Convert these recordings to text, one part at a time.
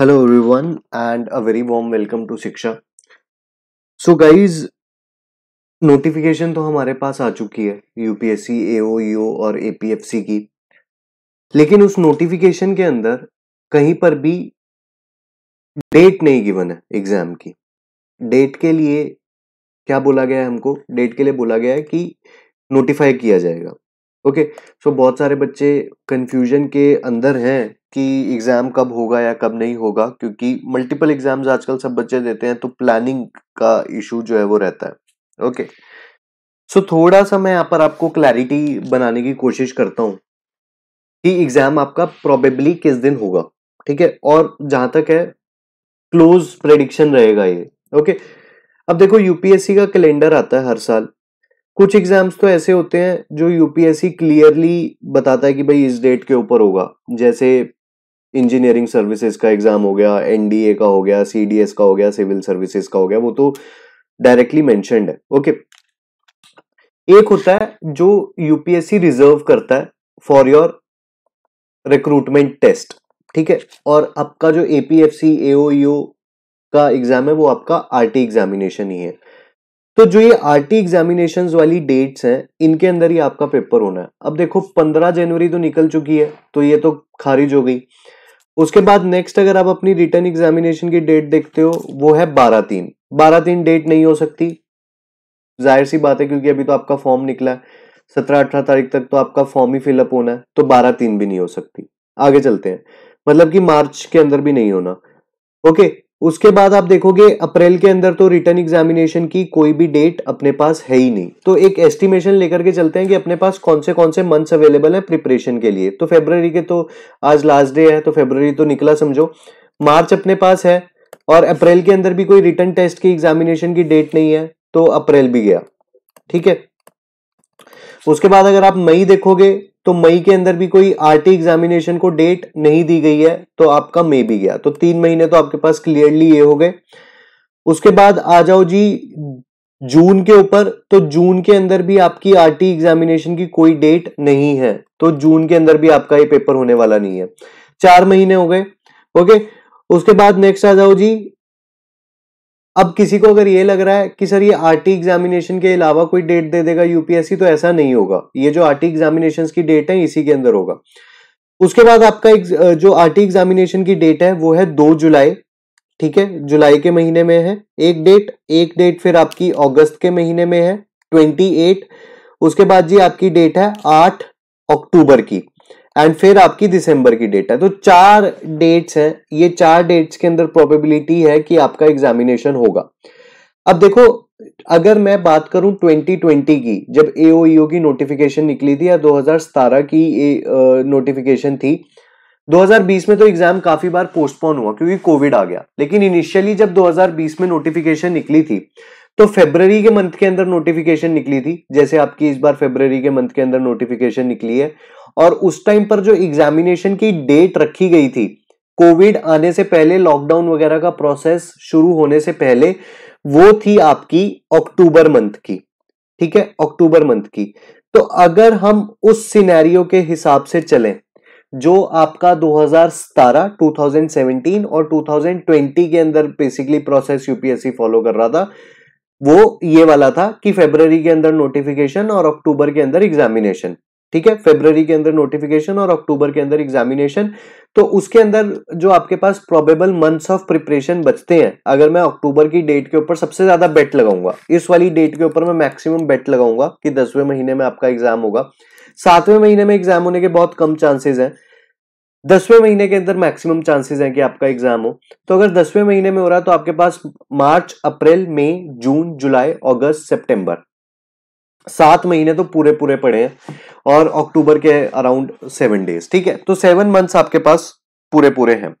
Hello everyone and a very warm welcome to Shiksha so guys notification तो हमारे पास आ चुकी है यूपीएससी एओईओ e और एपीएफसी की लेकिन उस नोटिफिकेशन के अंदर कहीं पर भी डेट नहीं गिवन है एग्जाम की डेट के लिए क्या बोला गया है हमको डेट के लिए बोला गया है कि नोटिफाई किया जाएगा ओके okay, सो so बहुत सारे बच्चे कंफ्यूजन के अंदर हैं कि एग्ज़ाम कब होगा या कब नहीं होगा क्योंकि मल्टीपल एग्ज़ाम्स आजकल सब बच्चे देते हैं तो प्लानिंग का इशू जो है वो रहता है ओके सो थोड़ा सा मैं यहाँ पर आपको क्लैरिटी बनाने की कोशिश करता हूँ कि एग्ज़ाम आपका प्रॉबेबली किस दिन होगा ठीक है और जहाँ तक है क्लोज प्रडिक्शन रहेगा ये ओके अब देखो यूपीएससी का कैलेंडर आता है हर साल कुछ एग्जाम्स तो ऐसे होते हैं जो यूपीएससी क्लियरली बताता है कि भाई इस डेट के ऊपर होगा जैसे इंजीनियरिंग सर्विसेज का एग्जाम हो गया एनडीए का हो गया सीडीएस का हो गया सिविल सर्विसेज का हो गया वो तो डायरेक्टली मैं है ओके एक होता है जो यूपीएससी रिजर्व करता है फॉर योर रिक्रूटमेंट टेस्ट ठीक है और आपका जो एपीएफसी एओ e का एग्जाम है वो आपका आरटी एग्जामिनेशन ही है तो जो ये आरटी एग्जामिनेशन वाली डेट्स हैं इनके अंदर ही आपका पेपर होना है अब देखो पंद्रह जनवरी तो निकल चुकी है तो ये तो खारिज हो गई उसके बाद नेक्स्ट अगर आप अपनी रिटर्न एग्जामिनेशन की डेट देखते हो वो है बारह तीन बारह तीन डेट नहीं हो सकती जाहिर सी बात है क्योंकि अभी तो आपका फॉर्म निकला है सत्रह अठारह तारीख तक तो आपका फॉर्म ही फिलअप होना है तो बारह तीन भी नहीं हो सकती आगे चलते हैं मतलब कि मार्च के अंदर भी नहीं होना ओके उसके बाद आप देखोगे अप्रैल के अंदर तो रिटर्न एग्जामिनेशन की कोई भी डेट अपने पास है ही नहीं तो एक एस्टिमेशन लेकर के चलते हैं कि अपने पास कौन से कौन से मंथ्स अवेलेबल है प्रिपरेशन के लिए तो फेब्रवरी के तो आज लास्ट डे है तो फेब्रवरी तो निकला समझो मार्च अपने पास है और अप्रैल के अंदर भी कोई रिटर्न टेस्ट की एग्जामिनेशन की डेट नहीं है तो अप्रैल भी गया ठीक है उसके बाद अगर आप मई देखोगे तो मई के अंदर भी कोई आरटी एग्जामिनेशन को डेट नहीं दी गई है तो आपका मई भी गया तो तीन महीने तो आपके पास क्लियरली ये हो गए उसके बाद आ जाओ जी जून के ऊपर तो जून के अंदर भी आपकी आरटी एग्जामिनेशन की कोई डेट नहीं है तो जून के अंदर भी आपका ये पेपर होने वाला नहीं है चार महीने हो गए ओके उसके बाद नेक्स्ट आ जाओ जी अब किसी को अगर ये लग रहा है कि सर ये टी एग्जामिनेशन के अलावा कोई डेट दे देगा यूपीएससी तो ऐसा नहीं होगा ये जो आर टी एग्जामिनेशन की डेट है इसी के अंदर होगा उसके बाद आपका एक, जो टी एग्जामिनेशन की डेट है वो है दो जुलाई ठीक है जुलाई के महीने में है एक डेट एक डेट फिर आपकी अगस्त के महीने में है ट्वेंटी एट उसके बाद जी आपकी डेट है आठ अक्टूबर की एंड फिर आपकी दिसंबर की डेट है तो चार डेट्स हैं ये चार डेट्स के अंदर प्रोबेबिलिटी है कि आपका एग्जामिनेशन होगा अब देखो अगर मैं बात करूं 2020 की जब एओईओ e की नोटिफिकेशन निकली थी या 2017 की ए, आ, नोटिफिकेशन थी 2020 में तो एग्जाम काफी बार पोस्टपोन हुआ क्योंकि कोविड आ गया लेकिन इनिशियली जब 2020 में नोटिफिकेशन निकली थी तो फेबररी के मंथ के अंदर नोटिफिकेशन निकली थी जैसे आपकी इस बार फेबररी के मंथ के अंदर नोटिफिकेशन निकली है और उस टाइम पर जो एग्जामिनेशन की डेट रखी गई थी कोविड आने से पहले लॉकडाउन वगैरह का प्रोसेस शुरू होने से पहले वो थी आपकी अक्टूबर मंथ की ठीक है अक्टूबर मंथ की तो अगर हम उस सिनेरियो के हिसाब से चलें जो आपका 2017, 2017 और 2020 के अंदर बेसिकली प्रोसेस यूपीएससी फॉलो कर रहा था वो ये वाला था कि फेबररी के अंदर नोटिफिकेशन और अक्टूबर के अंदर एग्जामिनेशन ठीक है फेब्रवरी के अंदर नोटिफिकेशन और अक्टूबर के अंदर एग्जामिनेशन तो उसके अंदर जो आपके पास प्रोबेबल मंथ्स ऑफ प्रिपरेशन बचते हैं अगर मैं अक्टूबर की डेट के ऊपर सबसे ज्यादा बेट लगाऊंगा इस वाली डेट के ऊपर मैं मैक्सिमम बेट लगाऊंगा कि दसवें महीने में आपका एग्जाम होगा सातवें महीने में एग्जाम होने के बहुत कम चांसेस हैं दसवें महीने के अंदर मैक्सिमम चांसेस हैं कि आपका एग्जाम हो तो अगर दसवें महीने में हो रहा है तो आपके पास मार्च अप्रैल मई जून जुलाई अगस्त सितंबर सात महीने तो पूरे पूरे पड़े हैं और अक्टूबर के अराउंड सेवन डेज ठीक है तो सेवन मंथ्स आपके पास पूरे पूरे हैं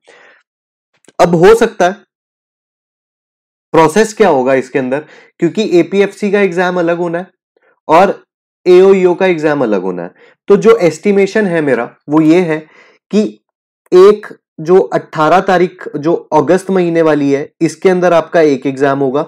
अब हो सकता है प्रोसेस क्या होगा इसके अंदर क्योंकि एपीएफसी का एग्जाम अलग होना है और एओयू e का एग्जाम अलग होना है तो जो एस्टिमेशन है मेरा वो ये है कि एक जो 18 तारीख जो अगस्त महीने वाली है इसके अंदर आपका एक एग्जाम होगा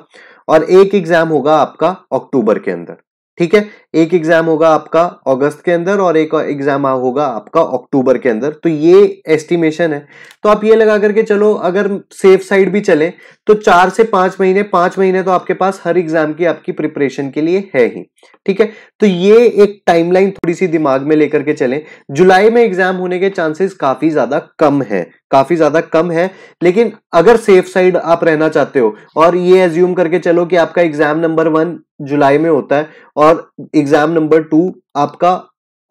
और एक एग्जाम होगा आपका अक्टूबर के अंदर ठीक है एक एग्जाम होगा आपका अगस्त के अंदर और एक एग्जाम होगा आपका अक्टूबर के अंदर तो ये एस्टिमेशन है तो आप ये लगा करके चलो अगर सेफ साइड भी चले तो चार से पांच महीने पांच महीने तो आपके पास हर एग्जाम की आपकी प्रिपरेशन के लिए है ही ठीक है तो ये एक टाइमलाइन थोड़ी सी दिमाग में लेकर के चले जुलाई में एग्जाम होने के चांसेस काफी ज्यादा कम है काफी ज्यादा कम है लेकिन अगर सेफ साइड आप रहना चाहते हो और ये एज्यूम करके चलो कि आपका एग्जाम नंबर वन जुलाई में होता है और एग्जाम नंबर टू आपका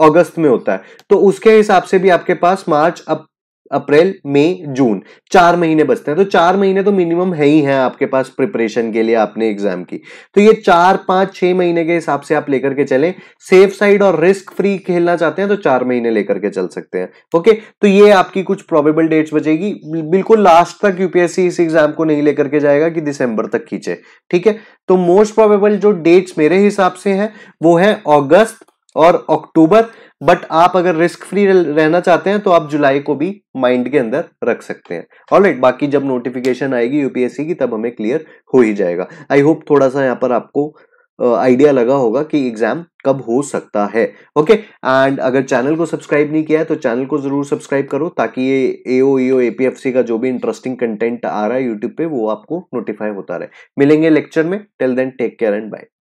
अगस्त में होता है तो उसके हिसाब से भी आपके पास मार्च अप अप्रैल मई जून चार महीने बचते हैं तो चार महीने तो मिनिमम है ही है आपके पास प्रिपरेशन के लिए आपने एग्जाम की तो ये चार पांच छह महीने के हिसाब से आप लेकर के चलें सेफ साइड और रिस्क फ्री खेलना चाहते हैं तो चार महीने लेकर के चल सकते हैं ओके तो ये आपकी कुछ प्रोबेबल डेट्स बचेगी बिल्कुल लास्ट तक यूपीएससी इस एग्जाम को नहीं लेकर के जाएगा कि दिसंबर तक खींचे ठीक है तो मोस्ट प्रोबेबल जो डेट्स मेरे हिसाब से है वो है ऑगस्ट और अक्टूबर बट आप अगर रिस्क फ्री रहना चाहते हैं तो आप जुलाई को भी माइंड के अंदर रख सकते हैं और right, बाकी जब नोटिफिकेशन आएगी यूपीएससी की तब हमें क्लियर हो ही जाएगा आई होप थोड़ा सा यहाँ पर आपको आइडिया uh, लगा होगा कि एग्जाम कब हो सकता है ओके okay? एंड अगर चैनल को सब्सक्राइब नहीं किया है तो चैनल को जरूर सब्सक्राइब करो ताकि ये एओ ईओ एपीएफसी का जो भी इंटरेस्टिंग कंटेंट आ रहा है यूट्यूब पे वो आपको नोटिफाई होता रहे मिलेंगे लेक्चर में till then take care and bye